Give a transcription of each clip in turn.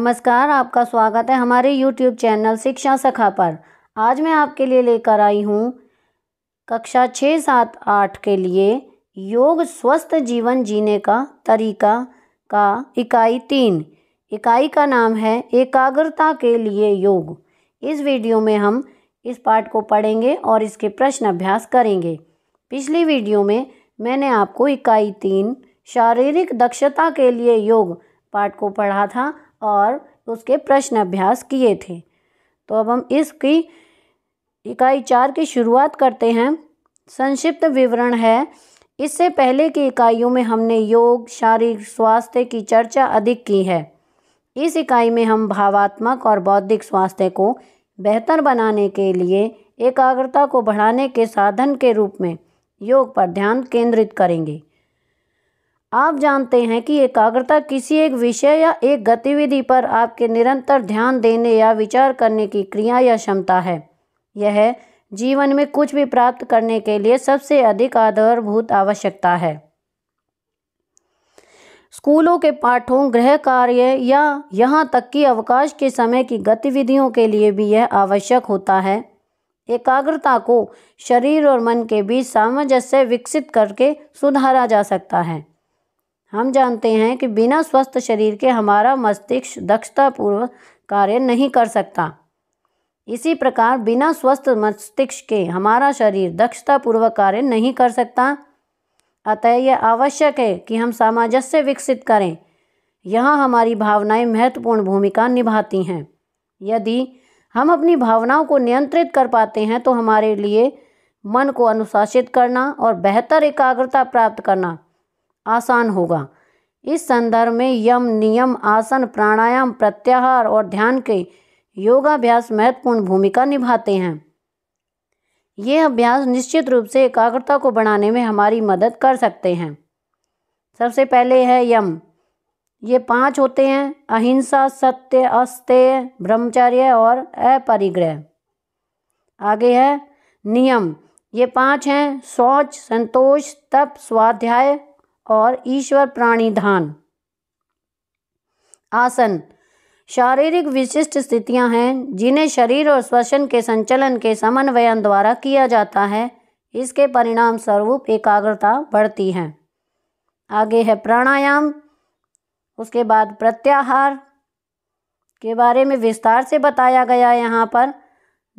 नमस्कार आपका स्वागत है हमारे यूट्यूब चैनल शिक्षा सखा पर आज मैं आपके लिए लेकर आई हूँ कक्षा छः सात आठ के लिए योग स्वस्थ जीवन जीने का तरीका का इकाई तीन इकाई का नाम है एकाग्रता के लिए योग इस वीडियो में हम इस पाठ को पढ़ेंगे और इसके प्रश्न अभ्यास करेंगे पिछली वीडियो में मैंने आपको इकाई तीन शारीरिक दक्षता के लिए योग पाठ को पढ़ा था और उसके प्रश्न अभ्यास किए थे तो अब हम इसकी इकाई चार की शुरुआत करते हैं संक्षिप्त विवरण है इससे पहले की इकाइयों में हमने योग शारीरिक स्वास्थ्य की चर्चा अधिक की है इस इकाई में हम भावात्मक और बौद्धिक स्वास्थ्य को बेहतर बनाने के लिए एकाग्रता को बढ़ाने के साधन के रूप में योग पर ध्यान केंद्रित करेंगे आप जानते हैं कि एकाग्रता किसी एक विषय या एक गतिविधि पर आपके निरंतर ध्यान देने या विचार करने की क्रिया या क्षमता है यह जीवन में कुछ भी प्राप्त करने के लिए सबसे अधिक आधारभूत आवश्यकता है स्कूलों के पाठों गृह कार्य या यहाँ तक कि अवकाश के समय की गतिविधियों के लिए भी यह आवश्यक होता है एकाग्रता को शरीर और मन के बीच सामंजस्य विकसित करके सुधारा जा सकता है हम जानते हैं कि बिना स्वस्थ शरीर के हमारा मस्तिष्क दक्षतापूर्वक कार्य नहीं कर सकता इसी प्रकार बिना स्वस्थ मस्तिष्क के हमारा शरीर दक्षतापूर्वक कार्य नहीं कर सकता अतः यह आवश्यक है कि हम सामंजस्य विकसित करें यह हमारी भावनाएं महत्वपूर्ण भूमिका निभाती हैं यदि हम अपनी भावनाओं को नियंत्रित कर पाते हैं तो हमारे लिए मन को अनुशासित करना और बेहतर एकाग्रता प्राप्त करना आसान होगा इस संदर्भ में यम नियम आसन प्राणायाम प्रत्याहार और ध्यान के योगाभ्यास महत्वपूर्ण भूमिका निभाते हैं ये अभ्यास निश्चित रूप से एकाग्रता को बढ़ाने में हमारी मदद कर सकते हैं सबसे पहले है यम ये पांच होते हैं अहिंसा सत्य अस्तेय ब्रह्मचर्य और अपरिग्रह आगे है नियम ये पांच हैं शौच संतोष तप स्वाध्याय और ईश्वर प्राणिधान आसन शारीरिक विशिष्ट स्थितियां हैं जिन्हें शरीर और श्वसन के संचलन के समन्वयन द्वारा किया जाता है इसके परिणाम स्वरूप एकाग्रता बढ़ती है आगे है प्राणायाम उसके बाद प्रत्याहार के बारे में विस्तार से बताया गया यहाँ पर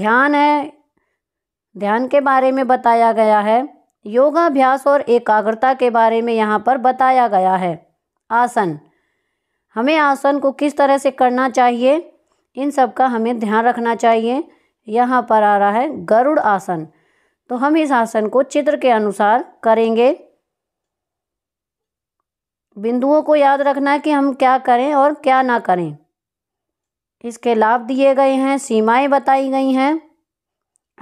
ध्यान है ध्यान के बारे में बताया गया है योगाभ्यास और एकाग्रता के बारे में यहाँ पर बताया गया है आसन हमें आसन को किस तरह से करना चाहिए इन सब का हमें ध्यान रखना चाहिए यहाँ पर आ रहा है गरुड़ आसन तो हम इस आसन को चित्र के अनुसार करेंगे बिंदुओं को याद रखना है कि हम क्या करें और क्या ना करें इसके लाभ दिए गए हैं सीमाएं बताई गई हैं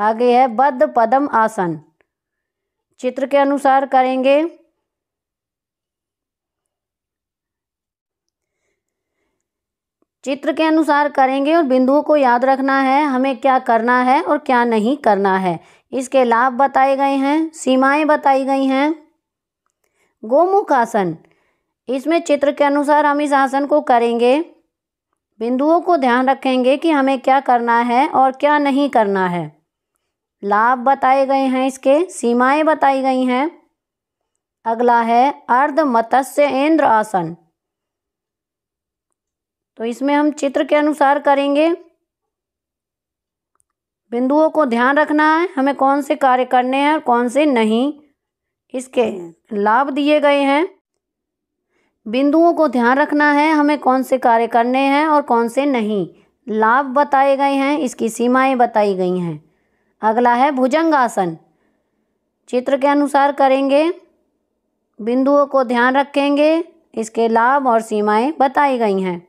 आगे है बद्ध पदम आसन चित्र के अनुसार करेंगे चित्र के अनुसार करेंगे और बिंदुओं को याद रखना है हमें क्या करना है और क्या नहीं करना है इसके लाभ बताए गए हैं सीमाएं बताई गई हैं गोमुख आसन इसमें चित्र के अनुसार हम इस आसन को करेंगे बिंदुओं को ध्यान रखेंगे कि हमें क्या करना है और क्या नहीं करना है लाभ बताए गए हैं इसके सीमाएं बताई गई हैं अगला है अर्ध मत्स्य इंद्र आसन तो इसमें हम चित्र के अनुसार करेंगे बिंदुओं को ध्यान रखना है हमें कौन से कार्य करने हैं और कौन से नहीं इसके लाभ दिए गए हैं बिंदुओं को ध्यान रखना है हमें कौन से कार्य करने हैं और कौन से नहीं लाभ बताए गए हैं इसकी सीमाएं बताई गई हैं अगला है भुजंगासन चित्र के अनुसार करेंगे बिंदुओं को ध्यान रखेंगे इसके लाभ और सीमाएं बताई गई हैं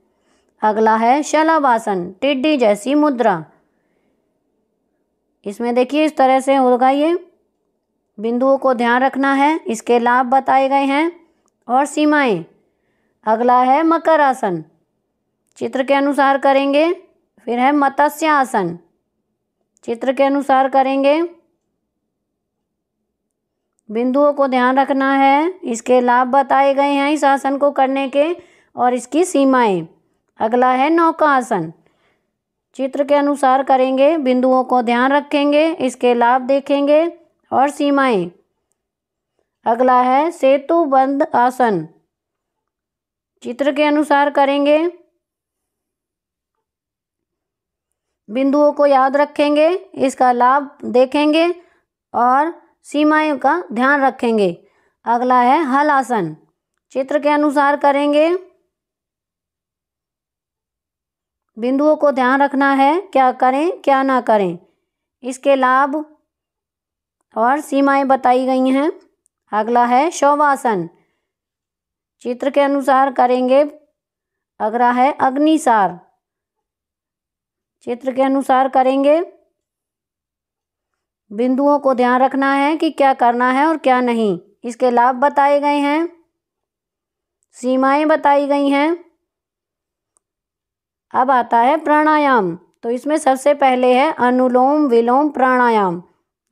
अगला है शलभासन टिड्डी जैसी मुद्रा इसमें देखिए इस तरह से होगा ये बिंदुओं को ध्यान रखना है इसके लाभ बताए गए हैं और सीमाएं अगला है मकर आसन चित्र के अनुसार करेंगे फिर है मत्स्य आसन चित्र के अनुसार करेंगे बिंदुओं को ध्यान रखना है इसके लाभ बताए गए हैं इस आसन को करने के और इसकी सीमाएं अगला है नौका आसन चित्र के अनुसार करेंगे बिंदुओं को ध्यान रखेंगे इसके लाभ देखेंगे और सीमाएं अगला है सेतु बंद आसन चित्र के अनुसार करेंगे बिंदुओं को याद रखेंगे इसका लाभ देखेंगे और सीमाएं का ध्यान रखेंगे अगला है हल आसन चित्र के अनुसार करेंगे बिंदुओं को ध्यान रखना है क्या करें क्या ना करें इसके लाभ और सीमाएं बताई गई हैं अगला है शवासन चित्र के अनुसार करेंगे अगला है अग्निसार चित्र के अनुसार करेंगे बिंदुओं को ध्यान रखना है कि क्या करना है और क्या नहीं इसके लाभ बताए गए हैं सीमाएं बताई गई हैं अब आता है प्राणायाम तो इसमें सबसे पहले है अनुलोम विलोम प्राणायाम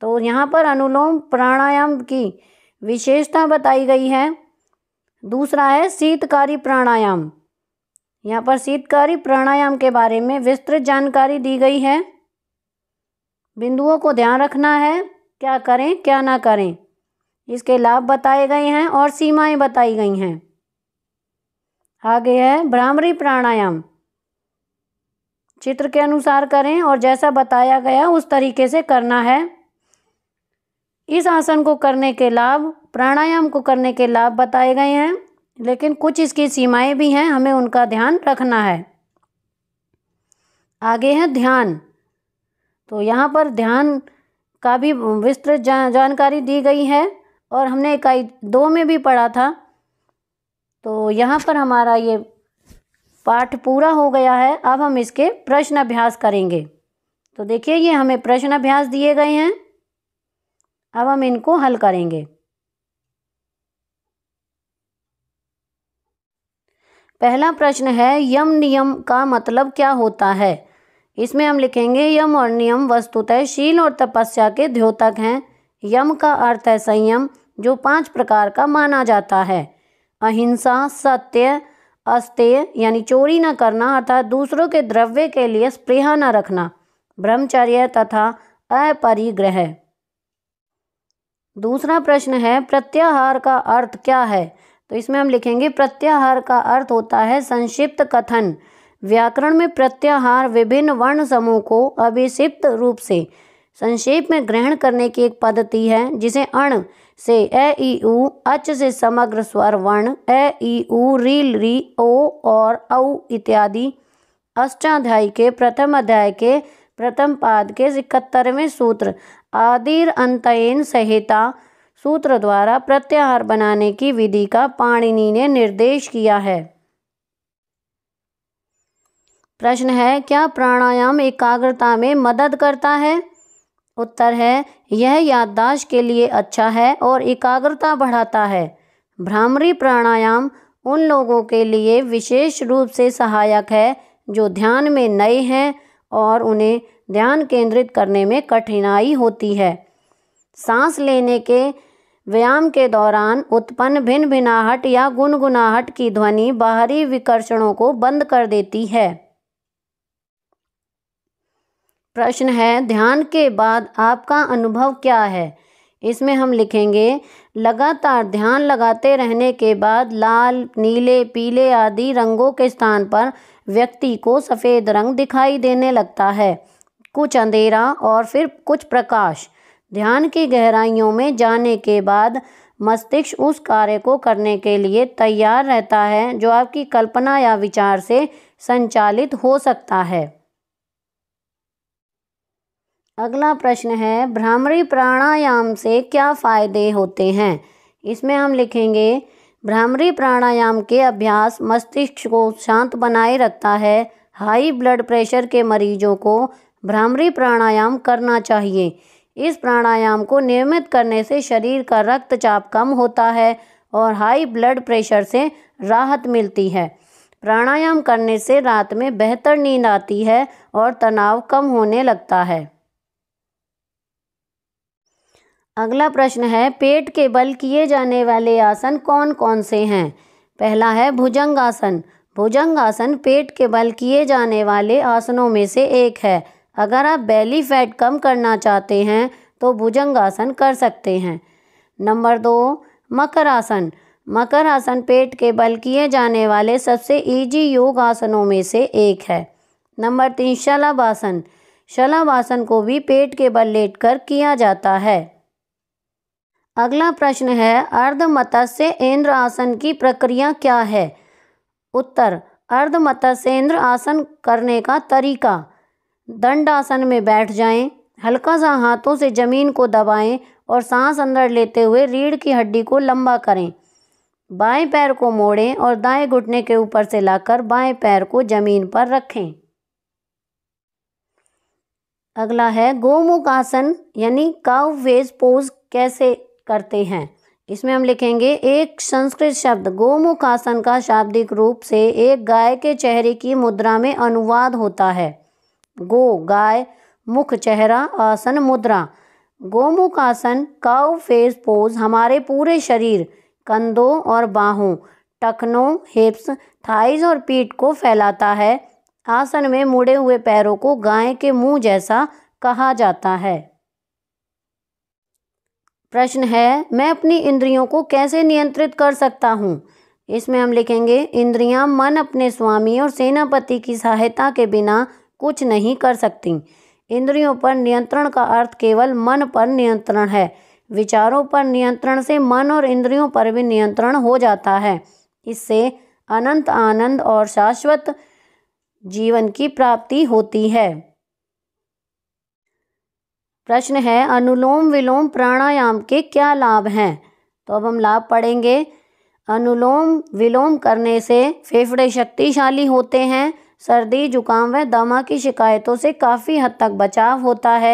तो यहाँ पर अनुलोम प्राणायाम की विशेषता बताई गई है दूसरा है शीतकारी प्राणायाम यहाँ पर शीतकारी प्राणायाम के बारे में विस्तृत जानकारी दी गई है बिंदुओं को ध्यान रखना है क्या करें क्या ना करें इसके लाभ बताए गए हैं और सीमाएं बताई गई हैं आगे है भ्रामरी प्राणायाम चित्र के अनुसार करें और जैसा बताया गया उस तरीके से करना है इस आसन को करने के लाभ प्राणायाम को करने के लाभ बताए गए हैं लेकिन कुछ इसकी सीमाएं भी हैं हमें उनका ध्यान रखना है आगे है ध्यान तो यहाँ पर ध्यान का भी विस्तृत जा, जानकारी दी गई है और हमने इकाई दो में भी पढ़ा था तो यहाँ पर हमारा ये पाठ पूरा हो गया है अब हम इसके प्रश्न अभ्यास करेंगे तो देखिए ये हमें प्रश्न अभ्यास दिए गए हैं अब हम इनको हल करेंगे पहला प्रश्न है यम नियम का मतलब क्या होता है इसमें हम लिखेंगे यम और नियम वस्तुतः शील और तपस्या के द्योतक हैं यम का अर्थ है संयम जो पांच प्रकार का माना जाता है अहिंसा सत्य अस्तेय यानी चोरी न करना अर्थात दूसरों के द्रव्य के लिए स्प्रेह न रखना ब्रह्मचर्य तथा अपरिग्रह दूसरा प्रश्न है प्रत्याहार का अर्थ क्या है तो इसमें हम लिखेंगे प्रत्याहार का अर्थ होता है संक्षिप्त कथन व्याकरण में प्रत्याहार विभिन्न वर्ण समूह को अभिषिप्त रूप से संक्षेप में ग्रहण करने की एक पद्धति है जिसे अण से ए ई ऊ अच से समग्र स्वर वर्ण ए ई ऊ रील री ओ और औ इत्यादि अष्टाध्यायी के प्रथम अध्याय के प्रथम पाद के इकहत्तरवें सूत्र आदिर अंतयन संहिता सूत्र द्वारा प्रत्याहार बनाने की विधि का पाणिनि ने निर्देश किया है प्रश्न है क्या प्राणायाम एकाग्रता में मदद करता है उत्तर है यह याददाश्त के लिए अच्छा है और एकाग्रता बढ़ाता है भ्रामरी प्राणायाम उन लोगों के लिए विशेष रूप से सहायक है जो ध्यान में नए हैं और उन्हें ध्यान केंद्रित करने में कठिनाई होती है सांस लेने के व्यायाम के दौरान उत्पन्न भिन्न भिनाहट या गुनगुनाहट की ध्वनि बाहरी विकर्षणों को बंद कर देती है प्रश्न है ध्यान के बाद आपका अनुभव क्या है इसमें हम लिखेंगे लगातार ध्यान लगाते रहने के बाद लाल नीले पीले आदि रंगों के स्थान पर व्यक्ति को सफ़ेद रंग दिखाई देने लगता है कुछ अंधेरा और फिर कुछ प्रकाश ध्यान की गहराइयों में जाने के बाद मस्तिष्क उस कार्य को करने के लिए तैयार रहता है जो आपकी कल्पना या विचार से संचालित हो सकता है अगला प्रश्न है भ्रामरी प्राणायाम से क्या फ़ायदे होते हैं इसमें हम लिखेंगे भ्रामरी प्राणायाम के अभ्यास मस्तिष्क को शांत बनाए रखता है हाई ब्लड प्रेशर के मरीजों को भ्रामरी प्राणायाम करना चाहिए इस प्राणायाम को नियमित करने से शरीर का रक्तचाप कम होता है और हाई ब्लड प्रेशर से राहत मिलती है प्राणायाम करने से रात में बेहतर नींद आती है और तनाव कम होने लगता है अगला प्रश्न है पेट के बल किए जाने वाले आसन कौन कौन से हैं पहला है भुजंगासन भुजंगासन पेट के बल किए जाने वाले आसनों में से एक है अगर आप बेली फैट कम करना चाहते हैं तो भुजंगासन कर सकते हैं नंबर दो मकर आसन मकर आसन पेट के बल किए जाने वाले सबसे ईजी योग आसनों में से एक है नंबर तीन शलभ आसन शलभ आसन को भी पेट के बल लेटकर किया जाता है अगला प्रश्न है अर्धमत्स्य इंद्र आसन की प्रक्रिया क्या है उत्तर इंद्र आसन करने का तरीका दंडासन में बैठ जाएं, हल्का सा हाथों से ज़मीन को दबाएं और सांस अंदर लेते हुए रीढ़ की हड्डी को लंबा करें बाएं पैर को मोड़ें और दाएं घुटने के ऊपर से लाकर बाएं पैर को ज़मीन पर रखें अगला है गोमुख आसन यानी काउ फेस पोज कैसे करते हैं इसमें हम लिखेंगे एक संस्कृत शब्द गोमुख आसन का शाब्दिक रूप से एक गाय के चेहरे की मुद्रा में अनुवाद होता है गो गाय मुख चेहरा आसन मुद्रा गोमुख आसन काउ फेस पोज हमारे पूरे शरीर कंधों और बाहों टखनों हिप्स थाइज और पीठ को फैलाता है आसन में मुड़े हुए पैरों को गाय के मुंह जैसा कहा जाता है प्रश्न है मैं अपनी इंद्रियों को कैसे नियंत्रित कर सकता हूँ इसमें हम लिखेंगे इंद्रियां मन अपने स्वामी और सेनापति की सहायता के बिना कुछ नहीं कर सकती इंद्रियों पर नियंत्रण का अर्थ केवल मन पर नियंत्रण है विचारों पर नियंत्रण से मन और इंद्रियों पर भी नियंत्रण हो जाता है इससे अनंत आनंद और शाश्वत जीवन की प्राप्ति होती है प्रश्न है अनुलोम विलोम प्राणायाम के क्या लाभ हैं तो अब हम लाभ पढ़ेंगे अनुलोम विलोम करने से फेफड़े शक्तिशाली होते हैं सर्दी जुकाम व दमा की शिकायतों से काफ़ी हद तक बचाव होता है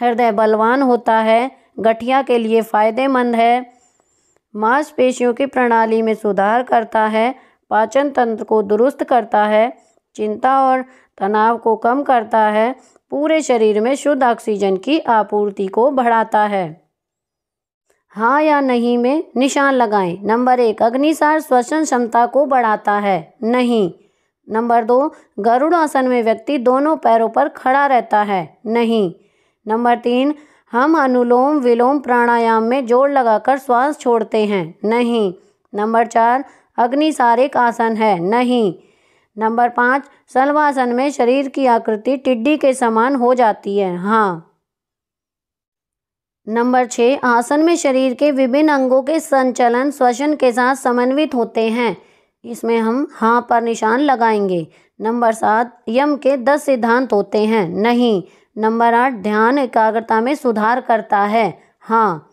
हृदय बलवान होता है गठिया के लिए फ़ायदेमंद है मांसपेशियों की प्रणाली में सुधार करता है पाचन तंत्र को दुरुस्त करता है चिंता और तनाव को कम करता है पूरे शरीर में शुद्ध ऑक्सीजन की आपूर्ति को बढ़ाता है हाँ या नहीं में निशान लगाएं नंबर एक अग्निसार श्वसन क्षमता को बढ़ाता है नहीं नंबर दो गरुड़ आसन में व्यक्ति दोनों पैरों पर खड़ा रहता है नहीं नंबर तीन हम अनुलोम विलोम प्राणायाम में जोड़ लगाकर श्वास छोड़ते हैं नहीं नंबर चार अग्निसारिक आसन है नहीं नंबर पाँच सलवासन में शरीर की आकृति टिड्डी के समान हो जाती है हाँ नंबर छः आसन में शरीर के विभिन्न अंगों के संचलन श्वसन के साथ समन्वित होते हैं इसमें हम हाँ पर निशान लगाएंगे नंबर सात यम के दस सिद्धांत होते हैं नहीं नंबर आठ ध्यान एकाग्रता में सुधार करता है हाँ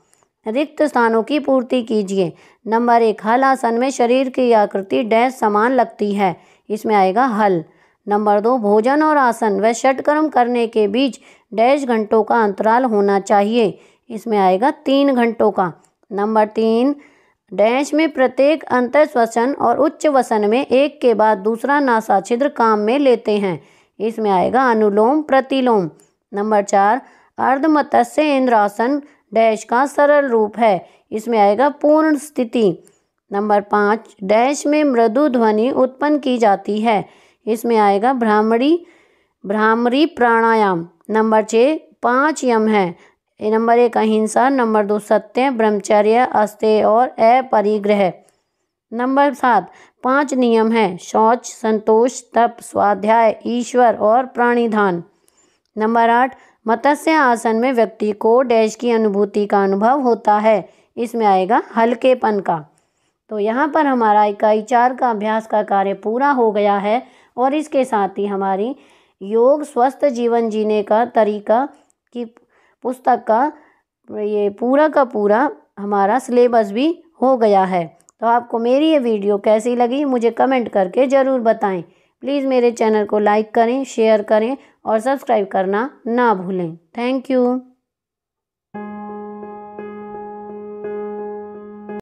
रिक्त स्थानों की पूर्ति कीजिए नंबर एक हल आसन में शरीर की आकृति डैश समान लगती है इसमें आएगा हल नंबर दो भोजन और आसन व षटकर्म करने के बीच डैश घंटों का अंतराल होना चाहिए इसमें आएगा तीन घंटों का नंबर तीन डैश में प्रत्येक अंत श्वसन और उच्च वसन में एक के बाद दूसरा नासा छिद्र काम में लेते हैं इसमें आएगा अनुलोम प्रतिलोम नंबर चार अर्ध मत्स्य इंद्रासन डैश का सरल रूप है इसमें आएगा पूर्ण स्थिति नंबर पाँच डैश में मृदु ध्वनि उत्पन्न की जाती है इसमें आएगा भ्रामरी भ्रामरी प्राणायाम नंबर छः पाँच यम है नंबर एक अहिंसा नंबर दो सत्य ब्रह्मचर्य अस्त्य और अपरिग्रह नंबर सात पांच नियम हैं शौच संतोष तप स्वाध्याय ईश्वर और प्राणिधान नंबर आठ मत्स्य आसन में व्यक्ति को डैश की अनुभूति का अनुभव होता है इसमें आएगा हल्केपन का तो यहाँ पर हमारा इकाई चार का अभ्यास का कार्य पूरा हो गया है और इसके साथ ही हमारी योग स्वस्थ जीवन जीने का तरीका की पुस्तक का ये पूरा का पूरा हमारा सिलेबस भी हो गया है तो आपको मेरी ये वीडियो कैसी लगी मुझे कमेंट करके ज़रूर बताएं प्लीज़ मेरे चैनल को लाइक करें शेयर करें और सब्सक्राइब करना ना भूलें थैंक यू